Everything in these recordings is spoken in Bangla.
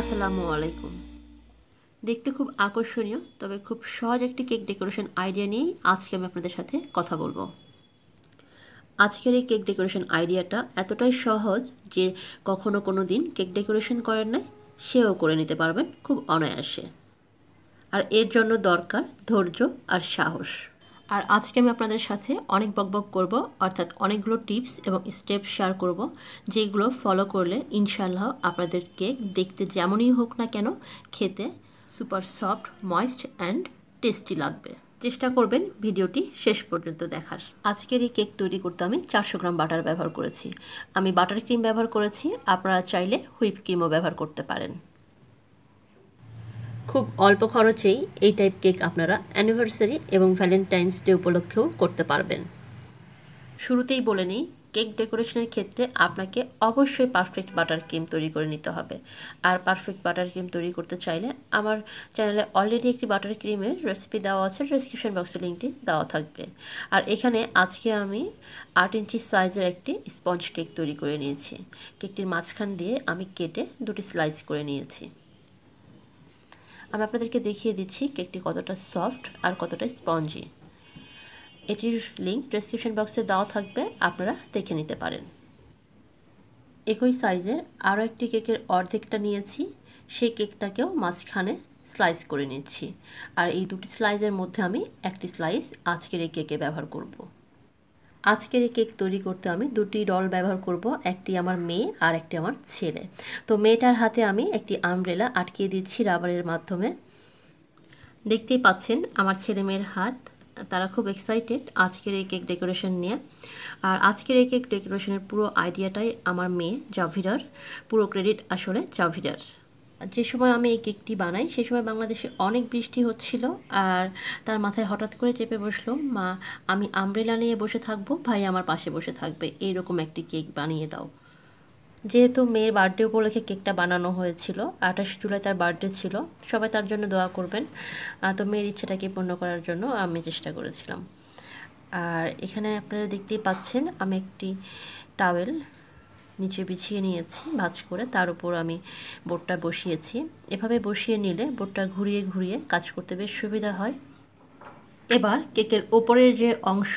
আসসালামু আলাইকুম দেখতে খুব আকর্ষণীয় তবে খুব সহজ একটি কেক ডেকোরেশন আইডিয়া নিয়েই আজকে আমি আপনাদের সাথে কথা বলবো আজকের এই কেক ডেকোরেশন আইডিয়াটা এতটাই সহজ যে কখনো কোনো দিন কেক ডেকোরেশন করেন নাই সেও করে নিতে পারবেন খুব অনায়াসে আর এর জন্য দরকার ধৈর্য আর সাহস আর আজকে আমি আপনাদের সাথে অনেক বকবক করব অর্থাৎ অনেকগুলো টিপস এবং স্টেপ শেয়ার করব যেগুলো ফলো করলে ইনশাল্লাহ আপনাদের কেক দেখতে যেমনই হোক না কেন খেতে super soft moist and tasty লাগবে চেষ্টা করবেন ভিডিওটি শেষ পর্যন্ত দেখার আজকের এই কেক তৈরি করতে আমি চারশো গ্রাম বাটার ব্যবহার করেছি আমি বাটার ক্রিম ব্যবহার করেছি আপনারা চাইলে হুইপ ক্রিমও ব্যবহার করতে পারেন খুব অল্প খরচেই এই টাইপ কেক আপনারা অ্যানিভার্সারি এবং ভ্যালেন্টাইন্স ডে উপলক্ষেও করতে পারবেন শুরুতেই বলে নিই কেক ডেকোরেশনের ক্ষেত্রে আপনাকে অবশ্যই পারফেক্ট বাটার ক্রিম তৈরি করে নিতে হবে আর পারফেক্ট বাটার ক্রিম তৈরি করতে চাইলে আমার চ্যানেলে অলরেডি একটি বাটার ক্রিমের রেসিপি দেওয়া আছে ডিসক্রিপশান বক্সে লিঙ্কটি দেওয়া থাকবে আর এখানে আজকে আমি আট ইঞ্চি সাইজের একটি স্পঞ্জ কেক তৈরি করে নিয়েছি কেকটির মাঝখান দিয়ে আমি কেটে দুটি স্লাইস করে নিয়েছি আমি আপনাদেরকে দেখিয়ে দিচ্ছি কেকটি কতটা সফট আর কতটা স্পঞ্জি এটির লিঙ্ক ডেসক্রিপশন বক্সে দেওয়া থাকবে আপনারা দেখে নিতে পারেন একই সাইজের আরও একটি কেকের অর্ধেকটা নিয়েছি সেই কেকটাকেও মাঝখানে স্লাইস করে নিচ্ছি আর এই দুটি স্লাইসের মধ্যে আমি একটি স্লাইস আজকের এই কেকে ব্যবহার করবো আজকের এই কেক তৈরি করতে আমি দুটি ডল ব্যবহার করব একটি আমার মেয়ে আর একটি আমার ছেলে তো মেয়েটার হাতে আমি একটি আমব্রেলা আটকিয়ে দিচ্ছি রাবারের মাধ্যমে দেখতেই পাচ্ছেন আমার ছেলে মেয়ের হাত তারা খুব এক্সাইটেড আজকের এই কেক ডেকোরেশন নিয়ে আর আজকের এই কেক ডেকোরেশনের পুরো আইডিয়াটাই আমার মেয়ে জাভিরার পুরো ক্রেডিট আসলে জাভিরার যে সময় আমি এই কেকটি বানাই সে সময় বাংলাদেশে অনেক বৃষ্টি হচ্ছিল আর তার মাথায় হঠাৎ করে চেপে বসলো মা আমি আমব্রেলা নিয়ে বসে থাকবো ভাই আমার পাশে বসে থাকবে এইরকম একটি কেক বানিয়ে দাও যেহেতু মেয়ের বার্থডে উপলক্ষে কেকটা বানানো হয়েছিল আঠাশ জুলাই তার বার্থডে ছিল সবাই তার জন্য দোয়া করবেন তো মেয়ের ইচ্ছাটাকে পূর্ণ করার জন্য আমি চেষ্টা করেছিলাম আর এখানে আপনারা দেখতেই পাচ্ছেন আমি একটি টাওয়েল নিচে বিছিয়ে নিয়েছি ভাজ করে তার উপর আমি বোটটা বসিয়েছি এভাবে বসিয়ে নিলে বোটটা ঘুরিয়ে ঘুরিয়ে কাজ করতে বেশ সুবিধা হয় এবার কেকের ওপরের যে অংশ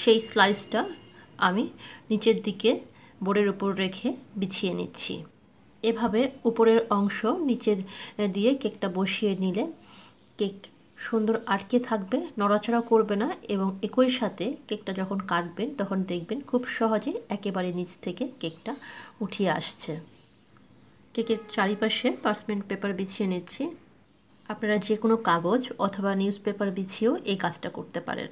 সেই স্লাইসটা আমি নিচের দিকে বোর্ডের উপর রেখে বিছিয়ে নিচ্ছি এভাবে উপরের অংশ নিচের দিয়ে কেকটা বসিয়ে নিলে কেক সুন্দর আটকে থাকবে নড়াচড়া করবে না এবং একই সাথে কেকটা যখন কাটবেন তখন দেখবেন খুব সহজে একেবারে নিচ থেকে কেকটা উঠিয়ে আসছে কেকের চারিপাশে পার্সমেন্ট পেপার বিছিয়ে নিচ্ছি আপনারা যে কোনো কাগজ অথবা নিউজ পেপার বিছিয়েও এই কাজটা করতে পারেন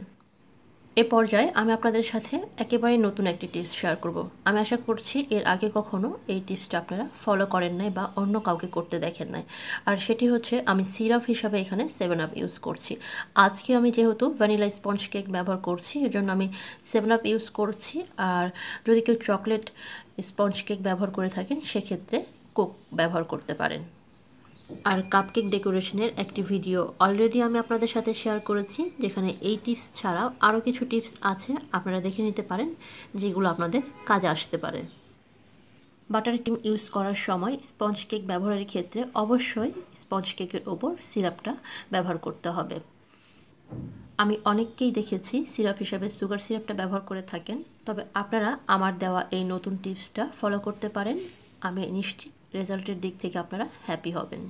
এ পর্যায়ে আমি আপনাদের সাথে একেবারে নতুন একটি টিপস শেয়ার করব। আমি আশা করছি এর আগে কখনো এই টিপসটা আপনারা ফলো করেন নাই বা অন্য কাউকে করতে দেখেন নাই আর সেটি হচ্ছে আমি সিরাপ হিসাবে এখানে সেভেন আপ ইউজ করছি আজকে আমি যেহেতু ভ্যানিলা স্পঞ্জ কেক ব্যবহার করছি এর জন্য আমি সেভেন আপ ইউজ করছি আর যদি কেউ চকলেট স্পঞ্জ কেক ব্যবহার করে থাকেন সেক্ষেত্রে কোক ব্যবহার করতে পারেন আর কাপকেক ডেকোরেশনের একটি ভিডিও অলরেডি আমি আপনাদের সাথে শেয়ার করেছি যেখানে এই টিপস ছাড়াও আরও কিছু টিপস আছে আপনারা দেখে নিতে পারেন যেগুলো আপনাদের কাজে আসতে পারে বাটার ক্রিম ইউজ করার সময় স্পঞ্জ কেক ব্যবহারের ক্ষেত্রে অবশ্যই স্পঞ্জ কেকের ওপর সিরাপটা ব্যবহার করতে হবে আমি অনেককেই দেখেছি সিরাপ হিসাবে সুগার সিরাপটা ব্যবহার করে থাকেন তবে আপনারা আমার দেওয়া এই নতুন টিপসটা ফলো করতে পারেন আমি নিশ্চিত রেজাল্টের দিক থেকে আপনারা হ্যাপি হবেন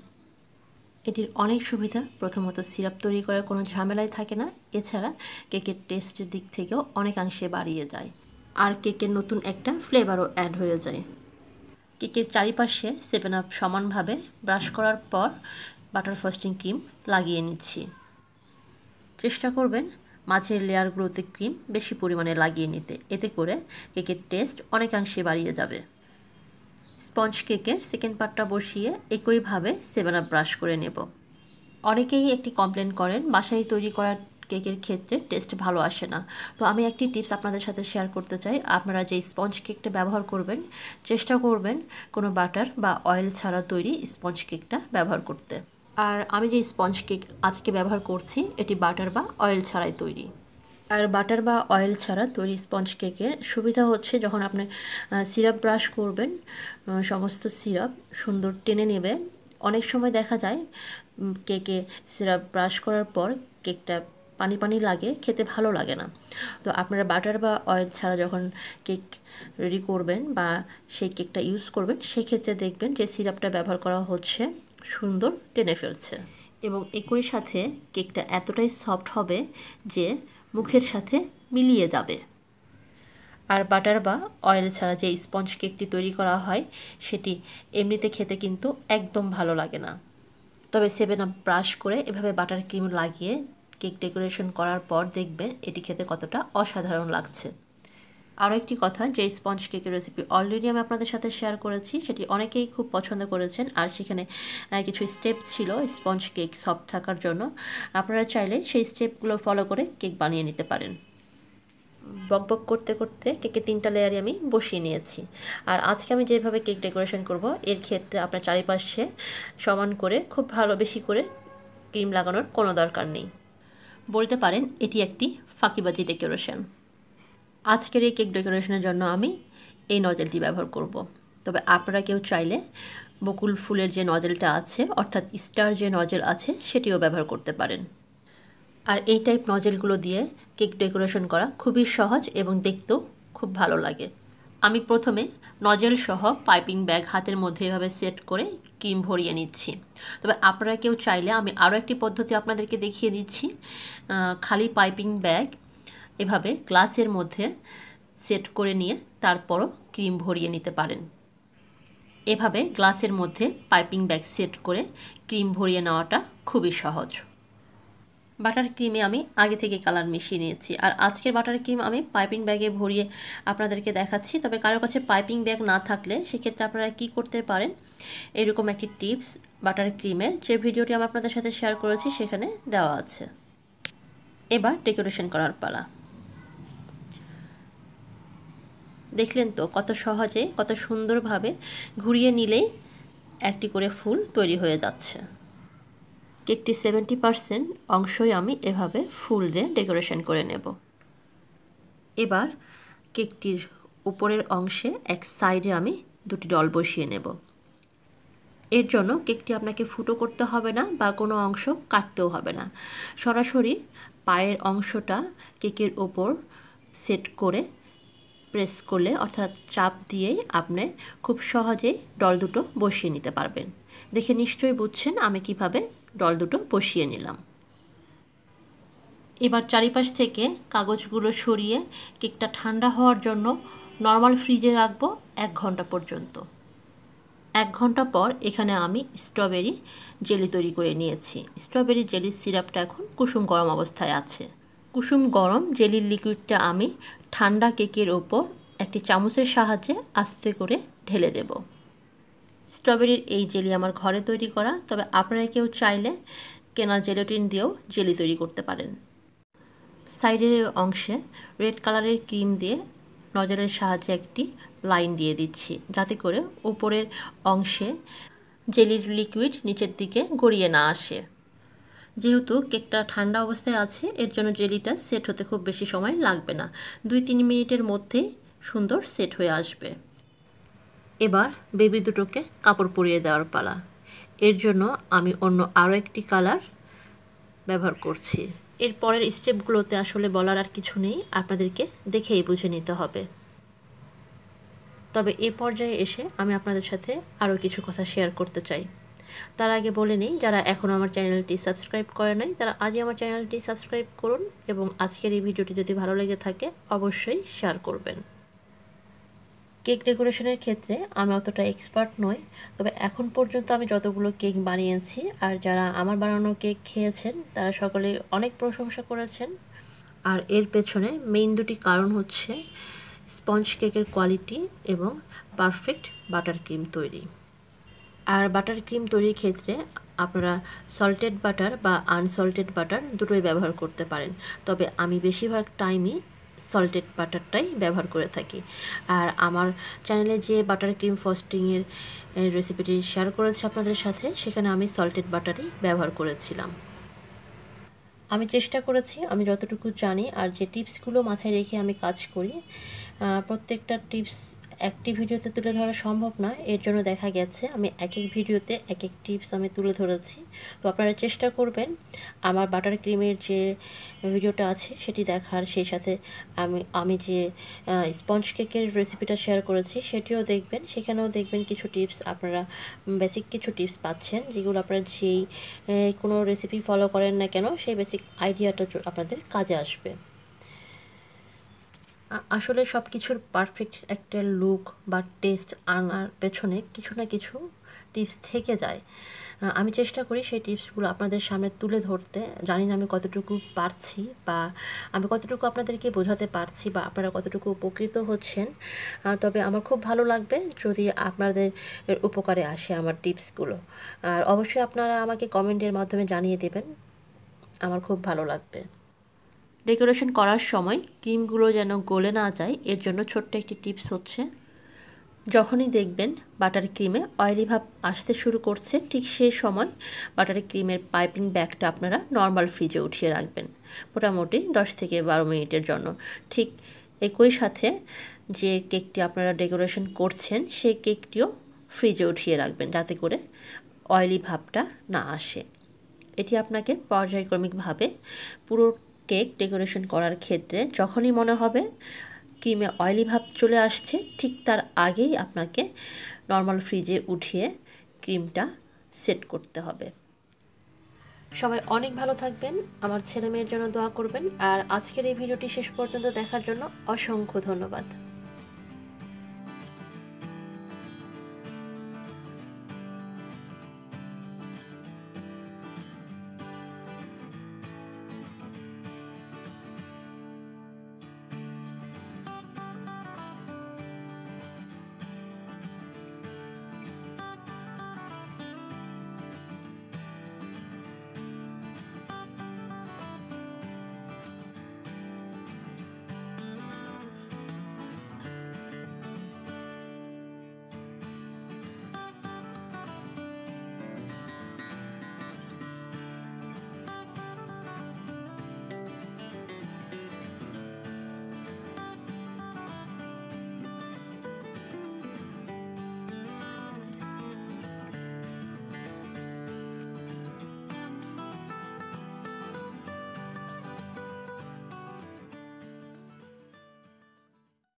এটির অনেক সুবিধা প্রথমত সিরাপ তৈরি করার কোনো ঝামেলাই থাকে না এছাড়া কেকের টেস্টের দিক থেকেও অনেকাংশে বাড়িয়ে যায় আর কেকের নতুন একটা ফ্লেভারও অ্যাড হয়ে যায় কেকের চারিপাশে সেভেন আপ সমানভাবে ব্রাশ করার পর বাটার ফ্রস্টিং ক্রিম লাগিয়ে নিচ্ছি চেষ্টা করবেন মাছের লেয়ারগুলোতে ক্রিম বেশি পরিমাণে লাগিয়ে নিতে এতে করে কেকের টেস্ট অনেকাংশে বাড়িয়ে যাবে স্পঞ্জ কেকের সেকেন্ড পার্টটা বসিয়ে একইভাবে সেভেন আপ ব্রাশ করে নেব অনেকেই একটি কমপ্লেন করেন বাসায় তৈরি করা কেকের ক্ষেত্রে টেস্ট ভালো আসে না তো আমি একটি টিপস আপনাদের সাথে শেয়ার করতে চাই আপনারা যে স্পঞ্জ কেকটা ব্যবহার করবেন চেষ্টা করবেন কোনো বাটার বা অয়েল ছাড়া তৈরি স্পঞ্জ কেকটা ব্যবহার করতে আর আমি যে স্পঞ্জ কেক আজকে ব্যবহার করছি এটি বাটার বা অয়েল ছাড়াই তৈরি আর বাটার বা অয়েল ছাড়া তৈরি স্পঞ্জ কেকের সুবিধা হচ্ছে যখন আপনি সিরাপ ব্রাশ করবেন সমস্ত সিরাপ সুন্দর টেনে নেবে অনেক সময় দেখা যায় কেকে সিরাপ ব্রাশ করার পর কেকটা পানি পানি লাগে খেতে ভালো লাগে না তো আপনারা বাটার বা অয়েল ছাড়া যখন কেক রেডি করবেন বা সেই কেকটা ইউজ করবেন সেক্ষেত্রে দেখবেন যে সিরাপটা ব্যবহার করা হচ্ছে সুন্দর টেনে ফেলছে এবং একই সাথে কেকটা এতটাই সফট হবে যে মুখের সাথে মিলিয়ে যাবে আর বাটার বা অয়েল ছাড়া যে স্পঞ্জ কেকটি তৈরি করা হয় সেটি এমনিতে খেতে কিন্তু একদম ভালো লাগে না তবে সেভেন আপ ব্রাশ করে এভাবে বাটার ক্রিম লাগিয়ে কেক ডেকোরেশন করার পর দেখবেন এটি খেতে কতটা অসাধারণ লাগছে আরও একটি কথা যে স্পঞ্জ কেকের রেসিপি অলরেডি আমি আপনাদের সাথে শেয়ার করেছি সেটি অনেকেই খুব পছন্দ করেছেন আর সেখানে কিছু স্টেপ ছিল স্পঞ্জ কেক সফট থাকার জন্য আপনারা চাইলে সেই স্টেপগুলো ফলো করে কেক বানিয়ে নিতে পারেন বক বক করতে করতে কেকের তিনটা লেয়ারে আমি বসিয়ে নিয়েছি আর আজকে আমি যেভাবে কেক ডেকোরেশন করব এর ক্ষেত্রে আপনার চারিপাশে সমান করে খুব ভালো বেশি করে ক্রিম লাগানোর কোনো দরকার নেই বলতে পারেন এটি একটি ফাঁকিবাজি ডেকোরেশন আজকের এই কেক ডেকোরেশনের জন্য আমি এই নজেলটি ব্যবহার করব। তবে আপনারা কেউ চাইলে বকুল ফুলের যে নজেলটা আছে অর্থাৎ স্টার যে নজেল আছে সেটিও ব্যবহার করতে পারেন আর এই টাইপ নজেলগুলো দিয়ে কেক ডেকোরেশন করা খুবই সহজ এবং দেখতেও খুব ভালো লাগে আমি প্রথমে নজেল সহ পাইপিং ব্যাগ হাতের মধ্যে এভাবে সেট করে কিম ভরিয়ে নিচ্ছি তবে আপনারা কেউ চাইলে আমি আরও একটি পদ্ধতি আপনাদেরকে দেখিয়ে দিচ্ছি খালি পাইপিং ব্যাগ এভাবে গ্লাসের মধ্যে সেট করে নিয়ে তারপরও ক্রিম ভরিয়ে নিতে পারেন এভাবে গ্লাসের মধ্যে পাইপিং ব্যাগ সেট করে ক্রিম ভরিয়ে নেওয়াটা খুবই সহজ বাটার ক্রিমে আমি আগে থেকে কালার মিশিয়ে নিয়েছি আর আজকের বাটার ক্রিম আমি পাইপিং ব্যাগে ভরিয়ে আপনাদেরকে দেখাচ্ছি তবে কারো কাছে পাইপিং ব্যাগ না থাকলে সেক্ষেত্রে আপনারা কি করতে পারেন এরকম একটি টিপস বাটার ক্রিমের যে ভিডিওটি আমি আপনাদের সাথে শেয়ার করেছি সেখানে দেওয়া আছে এবার ডেকোরেশন করার পালা দেখলেন তো কত সহজে কত সুন্দরভাবে ঘুরিয়ে নিলেই একটি করে ফুল তৈরি হয়ে যাচ্ছে কেকটি সেভেন্টি পারসেন্ট অংশই আমি এভাবে ফুল দিয়ে ডেকোরেশন করে নেব এবার কেকটির উপরের অংশে এক সাইডে আমি দুটি ডল বসিয়ে নেব এর জন্য কেকটি আপনাকে ফুটো করতে হবে না বা কোনো অংশ কাটতেও হবে না সরাসরি পায়ের অংশটা কেকের ওপর সেট করে প্রেস করলে অর্থাৎ চাপ দিয়েই আপনি খুব সহজেই ডল দুটো বসিয়ে নিতে পারবেন দেখে নিশ্চয়ই বুঝছেন আমি কিভাবে ডল দুটো বসিয়ে নিলাম এবার চারিপাশ থেকে কাগজগুলো সরিয়ে কেকটা ঠান্ডা হওয়ার জন্য নর্মাল ফ্রিজে রাখবো এক ঘন্টা পর্যন্ত এক ঘন্টা পর এখানে আমি স্ট্রবেরি জেলি তৈরি করে নিয়েছি স্ট্রবেরি জেলির সিরাপটা এখন কুসুম গরম অবস্থায় আছে কুসুম গরম জেলির লিকুইডটা আমি ঠান্ডা কেকের ওপর একটি চামচের সাহায্যে আস্তে করে ঢেলে দেব স্ট্রবেরির এই জেলি আমার ঘরে তৈরি করা তবে আপনারা কেউ চাইলে কেনা জেলোটিন দিয়েও জেলি তৈরি করতে পারেন সাইডের অংশে রেড কালারের ক্রিম দিয়ে নজরের সাহায্যে একটি লাইন দিয়ে দিচ্ছি যাতে করে উপরের অংশে জেলির লিকুইড নিচের দিকে গড়িয়ে না আসে যেহেতু কেকটা ঠান্ডা অবস্থায় আছে এর জন্য জেলিটা সেট হতে খুব বেশি সময় লাগবে না দুই তিন মিনিটের মধ্যেই সুন্দর সেট হয়ে আসবে এবার বেবি দুটোকে কাপড় পরিয়ে দেওয়ার পালা এর জন্য আমি অন্য আরও একটি কালার ব্যবহার করছি এর পরের স্টেপগুলোতে আসলে বলার আর কিছু নেই আপনাদেরকে দেখেই বুঝে নিতে হবে তবে এ পর্যায়ে এসে আমি আপনাদের সাথে আরও কিছু কথা শেয়ার করতে চাই তার আগে বলে নেই যারা এখনও আমার চ্যানেলটি সাবস্ক্রাইব করে নাই তারা আজই আমার চ্যানেলটি সাবস্ক্রাইব করুন এবং আজকের এই ভিডিওটি যদি ভালো লেগে থাকে অবশ্যই শেয়ার করবেন কেক ডেকোরেশনের ক্ষেত্রে আমি অতটা এক্সপার্ট নই তবে এখন পর্যন্ত আমি যতগুলো কেক বানিয়েছি আর যারা আমার বানানো কেক খেয়েছেন তারা সকলে অনেক প্রশংসা করেছেন আর এর পেছনে মেইন দুটি কারণ হচ্ছে স্পঞ্জ কেকের কোয়ালিটি এবং পারফেক্ট বাটার ক্রিম তৈরি আর বাটার ক্রিম তৈরির ক্ষেত্রে আপনারা সল্টেড বাটার বা আনসল্টেড বাটার দুটোই ব্যবহার করতে পারেন তবে আমি বেশিরভাগ টাইমই সল্টেড বাটারটাই ব্যবহার করে থাকি আর আমার চ্যানেলে যে বাটার ক্রিম ফস্টিংয়ের রেসিপিটি শেয়ার করেছি আপনাদের সাথে সেখানে আমি সল্টেড বাটারই ব্যবহার করেছিলাম আমি চেষ্টা করেছি আমি যতটুকু জানি আর যে টিপসগুলো মাথায় রেখে আমি কাজ করি প্রত্যেকটা টিপস একটি ভিডিওতে তুলে ধরা সম্ভব নয় এর জন্য দেখা গেছে আমি এক এক ভিডিওতে এক এক টিপস আমি তুলে ধরেছি তো আপনারা চেষ্টা করবেন আমার বাটার ক্রিমের যে ভিডিওটা আছে সেটি দেখার সেই সাথে আমি আমি যে স্পঞ্জ কেকের রেসিপিটা শেয়ার করেছি সেটিও দেখবেন সেখানেও দেখবেন কিছু টিপস আপনারা বেসিক কিছু টিপস পাচ্ছেন যেগুলো আপনারা যেই কোনো রেসিপি ফলো করেন না কেন সেই বেসিক আইডিয়াটা আপনাদের কাজে আসবে আসলে সব কিছুর পারফেক্ট একটা লুক বা টেস্ট আনার পেছনে কিছু না কিছু টিপস থেকে যায় আমি চেষ্টা করি সেই টিপসগুলো আপনাদের সামনে তুলে ধরতে জানি না আমি কতটুকু পারছি বা আমি কতটুকু আপনাদেরকে বোঝাতে পারছি বা আপনারা কতটুকু উপকৃত হচ্ছেন তবে আমার খুব ভালো লাগবে যদি আপনাদের উপকারে আসে আমার টিপসগুলো আর অবশ্যই আপনারা আমাকে কমেন্টের মাধ্যমে জানিয়ে দেবেন আমার খুব ভালো লাগবে ডেকোরেশন করার সময় ক্রিমগুলো যেন গলে না যায় এর জন্য ছোট্ট একটি টিপস হচ্ছে যখনই দেখবেন বাটার ক্রিমে অয়েলি ভাব আসতে শুরু করছে ঠিক সেই সময় বাটার ক্রিমের পাইপিং ব্যাগটা আপনারা নর্মাল ফ্রিজে উঠিয়ে রাখবেন মোটামুটি 10 থেকে বারো মিনিটের জন্য ঠিক একই সাথে যে কেকটি আপনারা ডেকোরেশন করছেন সেই কেকটিও ফ্রিজে উঠিয়ে রাখবেন যাতে করে অয়েলি ভাবটা না আসে এটি আপনাকে পর্যায়ক্রমিকভাবে পুরো কেক ডেকোরেশন করার ক্ষেত্রে যখনই মনে হবে ক্রিমে অয়েলি ভাব চলে আসছে ঠিক তার আগেই আপনাকে নর্মাল ফ্রিজে উঠিয়ে ক্রিমটা সেট করতে হবে সবাই অনেক ভালো থাকবেন আমার ছেলে মেয়ের জন্য দোয়া করবেন আর আজকের এই ভিডিওটি শেষ পর্যন্ত দেখার জন্য অসংখ্য ধন্যবাদ